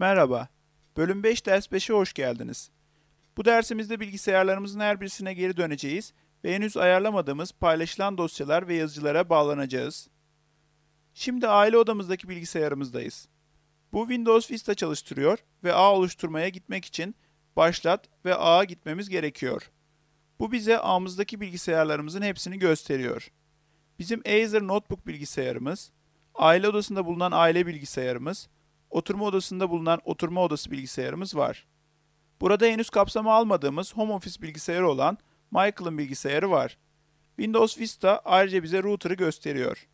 Merhaba, bölüm 5 ders 5'e hoş geldiniz. Bu dersimizde bilgisayarlarımızın her birisine geri döneceğiz ve henüz ayarlamadığımız paylaşılan dosyalar ve yazıcılara bağlanacağız. Şimdi aile odamızdaki bilgisayarımızdayız. Bu Windows Vista çalıştırıyor ve ağ oluşturmaya gitmek için başlat ve ağa gitmemiz gerekiyor. Bu bize ağımızdaki bilgisayarlarımızın hepsini gösteriyor. Bizim Acer Notebook bilgisayarımız, aile odasında bulunan aile bilgisayarımız, oturma odasında bulunan oturma odası bilgisayarımız var. Burada henüz kapsama almadığımız home office bilgisayarı olan Michael'ın bilgisayarı var. Windows Vista ayrıca bize router'ı gösteriyor.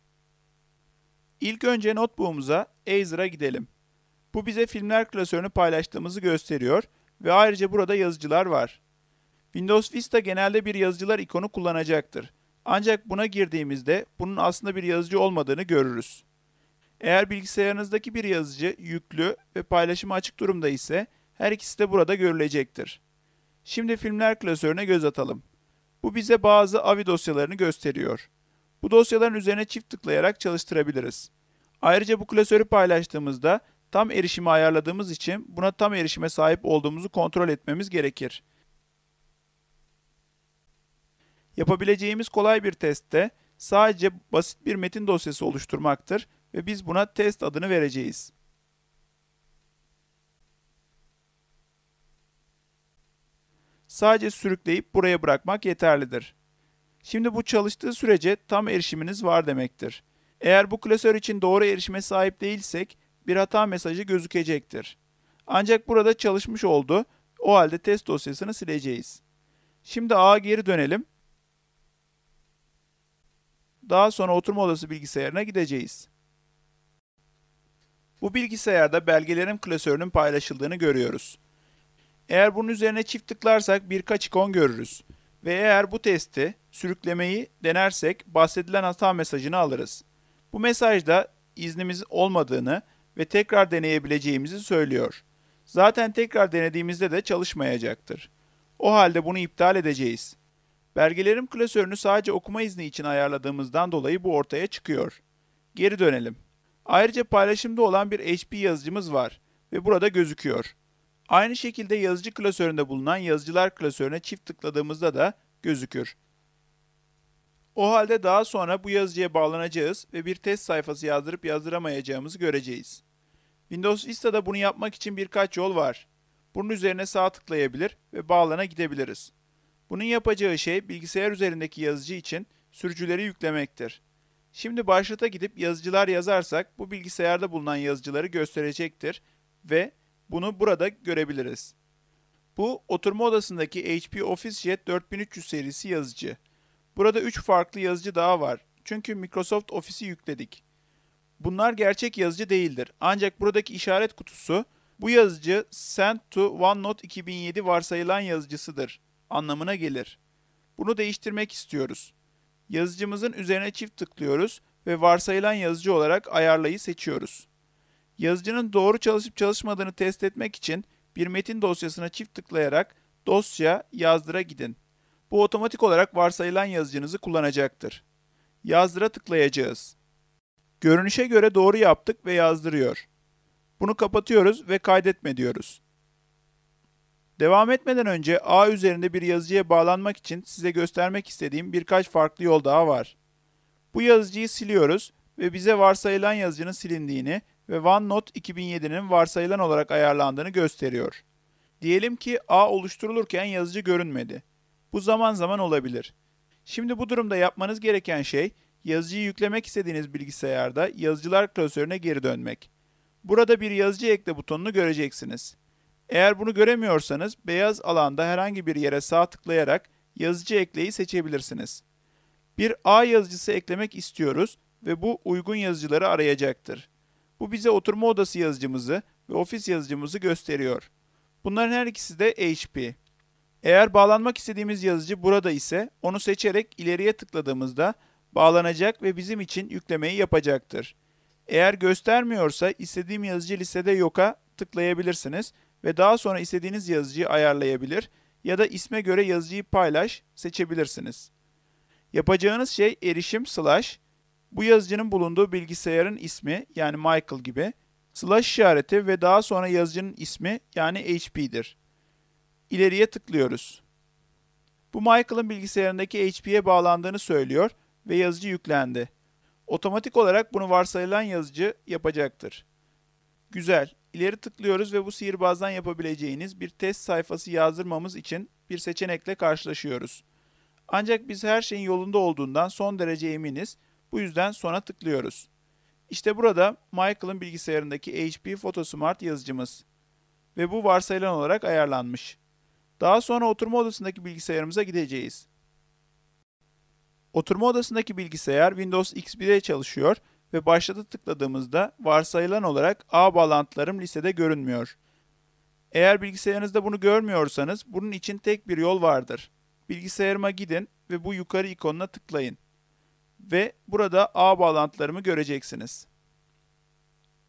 İlk önce notebook'umuza Azer'a gidelim. Bu bize filmler klasörünü paylaştığımızı gösteriyor ve ayrıca burada yazıcılar var. Windows Vista genelde bir yazıcılar ikonu kullanacaktır. Ancak buna girdiğimizde bunun aslında bir yazıcı olmadığını görürüz. Eğer bilgisayarınızdaki bir yazıcı yüklü ve paylaşıma açık durumda ise her ikisi de burada görülecektir. Şimdi filmler klasörüne göz atalım. Bu bize bazı AVI dosyalarını gösteriyor. Bu dosyaların üzerine çift tıklayarak çalıştırabiliriz. Ayrıca bu klasörü paylaştığımızda tam erişimi ayarladığımız için buna tam erişime sahip olduğumuzu kontrol etmemiz gerekir. Yapabileceğimiz kolay bir testte sadece basit bir metin dosyası oluşturmaktır ve biz buna test adını vereceğiz. Sadece sürükleyip buraya bırakmak yeterlidir. Şimdi bu çalıştığı sürece tam erişiminiz var demektir. Eğer bu klasör için doğru erişime sahip değilsek bir hata mesajı gözükecektir. Ancak burada çalışmış oldu. O halde test dosyasını sileceğiz. Şimdi ağa geri dönelim. Daha sonra oturma odası bilgisayarına gideceğiz. Bu bilgisayarda belgelerim klasörünün paylaşıldığını görüyoruz. Eğer bunun üzerine çift tıklarsak birkaç ikon görürüz ve eğer bu testi sürüklemeyi denersek bahsedilen hata mesajını alırız. Bu mesajda iznimiz olmadığını ve tekrar deneyebileceğimizi söylüyor. Zaten tekrar denediğimizde de çalışmayacaktır. O halde bunu iptal edeceğiz. Belgelerim klasörünü sadece okuma izni için ayarladığımızdan dolayı bu ortaya çıkıyor. Geri dönelim. Ayrıca paylaşımda olan bir HP yazıcımız var ve burada gözüküyor. Aynı şekilde yazıcı klasöründe bulunan yazıcılar klasörüne çift tıkladığımızda da gözükür. O halde daha sonra bu yazıcıya bağlanacağız ve bir test sayfası yazdırıp yazdıramayacağımızı göreceğiz. Windows Vista'da bunu yapmak için birkaç yol var. Bunun üzerine sağ tıklayabilir ve bağlana gidebiliriz. Bunun yapacağı şey bilgisayar üzerindeki yazıcı için sürücüleri yüklemektir. Şimdi başlata gidip yazıcılar yazarsak bu bilgisayarda bulunan yazıcıları gösterecektir ve bunu burada görebiliriz. Bu oturma odasındaki HP OfficeJet 4300 serisi yazıcı. Burada 3 farklı yazıcı daha var. Çünkü Microsoft Office'i yükledik. Bunlar gerçek yazıcı değildir. Ancak buradaki işaret kutusu bu yazıcı Send to OneNote 2007 varsayılan yazıcısıdır anlamına gelir. Bunu değiştirmek istiyoruz. Yazıcımızın üzerine çift tıklıyoruz ve varsayılan yazıcı olarak ayarlayı seçiyoruz. Yazıcının doğru çalışıp çalışmadığını test etmek için bir metin dosyasına çift tıklayarak dosya yazdıra gidin. Bu otomatik olarak varsayılan yazıcınızı kullanacaktır. Yazdıra tıklayacağız. Görünüşe göre doğru yaptık ve yazdırıyor. Bunu kapatıyoruz ve kaydetme diyoruz. Devam etmeden önce A üzerinde bir yazıcıya bağlanmak için size göstermek istediğim birkaç farklı yol daha var. Bu yazıcıyı siliyoruz ve bize varsayılan yazıcının silindiğini ve OneNote 2007'nin varsayılan olarak ayarlandığını gösteriyor. Diyelim ki A oluşturulurken yazıcı görünmedi. Bu zaman zaman olabilir. Şimdi bu durumda yapmanız gereken şey yazıcıyı yüklemek istediğiniz bilgisayarda yazıcılar klasörüne geri dönmek. Burada bir yazıcı ekle butonunu göreceksiniz. Eğer bunu göremiyorsanız beyaz alanda herhangi bir yere sağ tıklayarak yazıcı ekleyi seçebilirsiniz. Bir A yazıcısı eklemek istiyoruz ve bu uygun yazıcıları arayacaktır. Bu bize oturma odası yazıcımızı ve ofis yazıcımızı gösteriyor. Bunların her ikisi de HP. Eğer bağlanmak istediğimiz yazıcı burada ise onu seçerek ileriye tıkladığımızda bağlanacak ve bizim için yüklemeyi yapacaktır. Eğer göstermiyorsa istediğim yazıcı listede yoka tıklayabilirsiniz ve daha sonra istediğiniz yazıcıyı ayarlayabilir ya da isme göre yazıcıyı paylaş seçebilirsiniz. Yapacağınız şey erişim slash bu yazıcının bulunduğu bilgisayarın ismi yani Michael gibi slash işareti ve daha sonra yazıcının ismi yani HP'dir. İleriye tıklıyoruz. Bu Michael'ın bilgisayarındaki HP'ye bağlandığını söylüyor ve yazıcı yüklendi. Otomatik olarak bunu varsayılan yazıcı yapacaktır. Güzel İleri tıklıyoruz ve bu sihirbazdan yapabileceğiniz bir test sayfası yazdırmamız için bir seçenekle karşılaşıyoruz. Ancak biz her şeyin yolunda olduğundan son derece eminiz. Bu yüzden sona tıklıyoruz. İşte burada Michael'ın bilgisayarındaki HP Photosmart yazıcımız ve bu varsayılan olarak ayarlanmış. Daha sonra oturma odasındaki bilgisayarımıza gideceğiz. Oturma odasındaki bilgisayar Windows XP'de çalışıyor ve başlata tıkladığımızda varsayılan olarak ağ bağlantılarım listede görünmüyor. Eğer bilgisayarınızda bunu görmüyorsanız bunun için tek bir yol vardır. Bilgisayarıma gidin ve bu yukarı ikonuna tıklayın. Ve burada ağ bağlantılarımı göreceksiniz.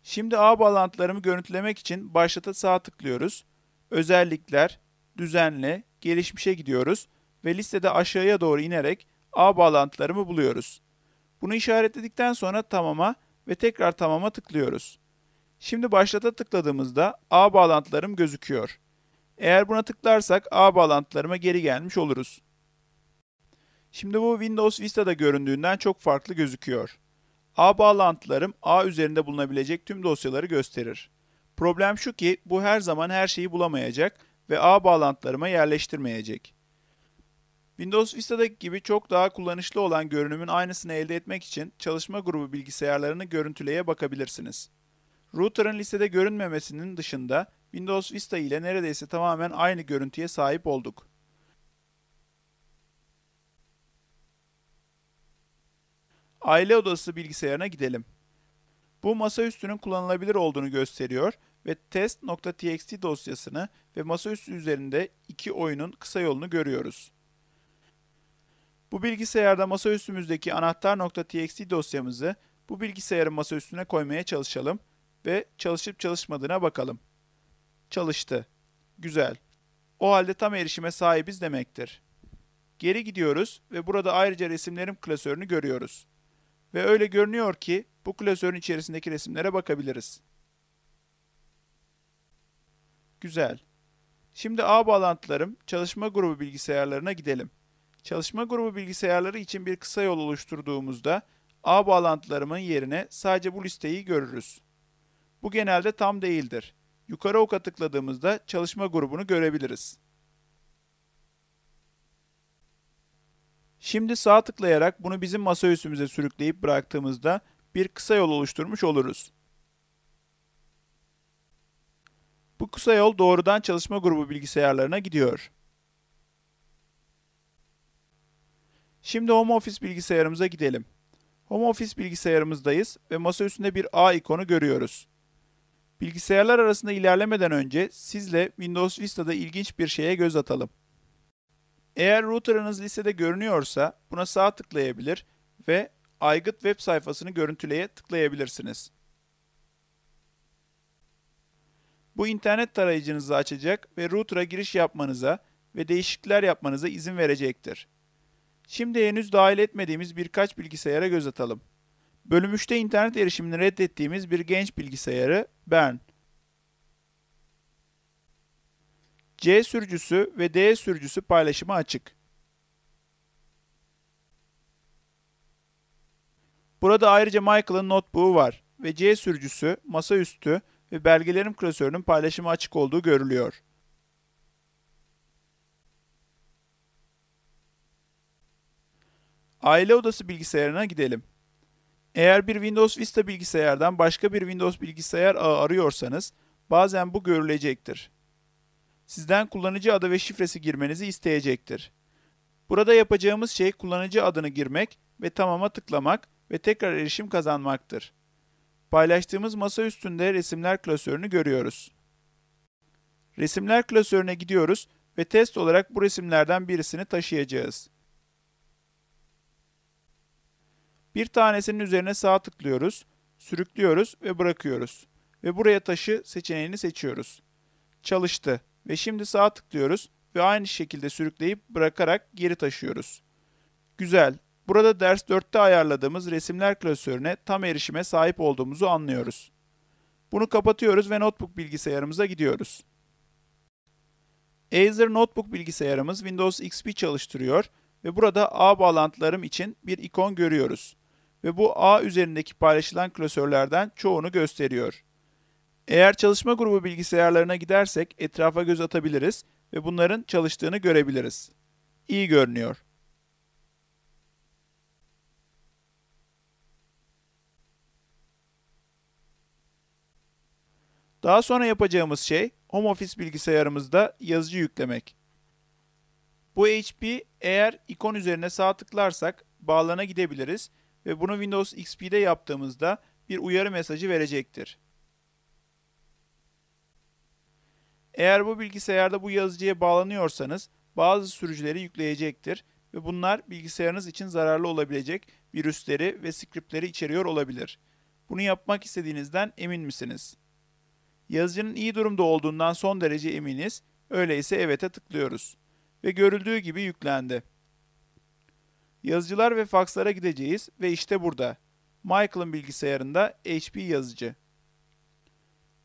Şimdi ağ bağlantılarımı görüntülemek için başlata sağ tıklıyoruz. Özellikler, düzenle, gelişmişe gidiyoruz ve listede aşağıya doğru inerek ağ bağlantılarımı buluyoruz. Bunu işaretledikten sonra tamama ve tekrar tamama tıklıyoruz. Şimdi başlata tıkladığımızda ağ bağlantılarım gözüküyor. Eğer buna tıklarsak ağ bağlantılarıma geri gelmiş oluruz. Şimdi bu Windows Vista'da göründüğünden çok farklı gözüküyor. Ağ bağlantılarım ağ üzerinde bulunabilecek tüm dosyaları gösterir. Problem şu ki bu her zaman her şeyi bulamayacak ve ağ bağlantılarıma yerleştirmeyecek. Windows Vista'daki gibi çok daha kullanışlı olan görünümün aynısını elde etmek için çalışma grubu bilgisayarlarını görüntüleye bakabilirsiniz. Router'ın listede görünmemesinin dışında Windows Vista ile neredeyse tamamen aynı görüntüye sahip olduk. Aile odası bilgisayarına gidelim. Bu masaüstünün kullanılabilir olduğunu gösteriyor ve test.txt dosyasını ve masaüstü üzerinde iki oyunun kısa yolunu görüyoruz. Bu bilgisayarda masaüstümüzdeki anahtar.txt dosyamızı bu bilgisayarın masaüstüne koymaya çalışalım ve çalışıp çalışmadığına bakalım. Çalıştı. Güzel. O halde tam erişime sahibiz demektir. Geri gidiyoruz ve burada ayrıca resimlerim klasörünü görüyoruz. Ve öyle görünüyor ki bu klasörün içerisindeki resimlere bakabiliriz. Güzel. Şimdi ağ bağlantılarım çalışma grubu bilgisayarlarına gidelim. Çalışma grubu bilgisayarları için bir kısa yol oluşturduğumuzda ağ bağlantılarımın yerine sadece bu listeyi görürüz. Bu genelde tam değildir. Yukarı oka tıkladığımızda çalışma grubunu görebiliriz. Şimdi sağ tıklayarak bunu bizim masaüstümüze sürükleyip bıraktığımızda bir kısa yol oluşturmuş oluruz. Bu kısa yol doğrudan çalışma grubu bilgisayarlarına gidiyor. Şimdi Home Office bilgisayarımıza gidelim. Home Office bilgisayarımızdayız ve masa üstünde bir A ikonu görüyoruz. Bilgisayarlar arasında ilerlemeden önce sizle Windows Vista'da ilginç bir şeye göz atalım. Eğer router'ınız listede görünüyorsa buna sağ tıklayabilir ve aygıt web sayfasını görüntüleye tıklayabilirsiniz. Bu internet tarayıcınızı açacak ve router'a giriş yapmanıza ve değişiklikler yapmanıza izin verecektir. Şimdi henüz dahil etmediğimiz birkaç bilgisayara göz atalım. Bölüm 3'te internet erişimini reddettiğimiz bir genç bilgisayarı Bern. C sürücüsü ve D sürücüsü paylaşımı açık. Burada ayrıca Michael'ın notebook'u var ve C sürücüsü, masaüstü ve belgelerim klasörünün paylaşımı açık olduğu görülüyor. Aile odası bilgisayarına gidelim. Eğer bir Windows Vista bilgisayardan başka bir Windows bilgisayar ağı arıyorsanız bazen bu görülecektir. Sizden kullanıcı adı ve şifresi girmenizi isteyecektir. Burada yapacağımız şey kullanıcı adını girmek ve tamama tıklamak ve tekrar erişim kazanmaktır. Paylaştığımız masa üstünde resimler klasörünü görüyoruz. Resimler klasörüne gidiyoruz ve test olarak bu resimlerden birisini taşıyacağız. Bir tanesinin üzerine sağ tıklıyoruz, sürüklüyoruz ve bırakıyoruz. Ve buraya taşı seçeneğini seçiyoruz. Çalıştı ve şimdi sağ tıklıyoruz ve aynı şekilde sürükleyip bırakarak geri taşıyoruz. Güzel. Burada ders 4'te ayarladığımız resimler klasörüne tam erişime sahip olduğumuzu anlıyoruz. Bunu kapatıyoruz ve notebook bilgisayarımıza gidiyoruz. Acer notebook bilgisayarımız Windows XP çalıştırıyor ve burada ağ bağlantılarım için bir ikon görüyoruz ve bu A üzerindeki paylaşılan klasörlerden çoğunu gösteriyor. Eğer çalışma grubu bilgisayarlarına gidersek etrafa göz atabiliriz ve bunların çalıştığını görebiliriz. İyi görünüyor. Daha sonra yapacağımız şey home office bilgisayarımızda yazıcı yüklemek. Bu HP eğer ikon üzerine sağ tıklarsak bağlana gidebiliriz ve bunu Windows XP'de yaptığımızda bir uyarı mesajı verecektir. Eğer bu bilgisayarda bu yazıcıya bağlanıyorsanız bazı sürücüleri yükleyecektir ve bunlar bilgisayarınız için zararlı olabilecek virüsleri ve skriptleri içeriyor olabilir. Bunu yapmak istediğinizden emin misiniz? Yazıcının iyi durumda olduğundan son derece eminiz. Öyleyse evet'e tıklıyoruz ve görüldüğü gibi yüklendi. Yazıcılar ve fakslara gideceğiz ve işte burada. Michael'ın bilgisayarında HP yazıcı.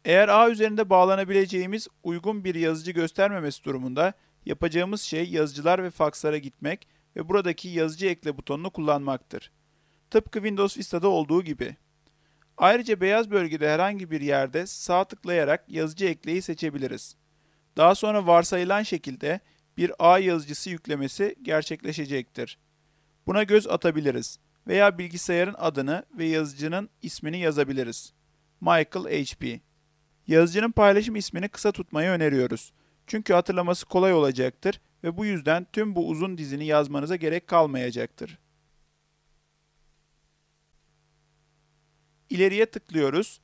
Eğer ağ üzerinde bağlanabileceğimiz uygun bir yazıcı göstermemesi durumunda yapacağımız şey yazıcılar ve fakslara gitmek ve buradaki yazıcı ekle butonunu kullanmaktır. Tıpkı Windows Vista'da olduğu gibi. Ayrıca beyaz bölgede herhangi bir yerde sağ tıklayarak yazıcı ekleyi seçebiliriz. Daha sonra varsayılan şekilde bir ağ yazıcısı yüklemesi gerçekleşecektir. Buna göz atabiliriz veya bilgisayarın adını ve yazıcının ismini yazabiliriz. Michael HP Yazıcının paylaşım ismini kısa tutmayı öneriyoruz. Çünkü hatırlaması kolay olacaktır ve bu yüzden tüm bu uzun dizini yazmanıza gerek kalmayacaktır. İleriye tıklıyoruz,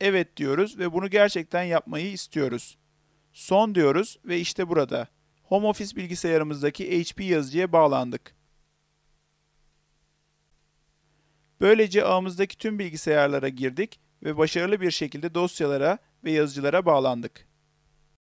evet diyoruz ve bunu gerçekten yapmayı istiyoruz. Son diyoruz ve işte burada. Home Office bilgisayarımızdaki HP yazıcıya bağlandık. Böylece ağımızdaki tüm bilgisayarlara girdik ve başarılı bir şekilde dosyalara ve yazıcılara bağlandık.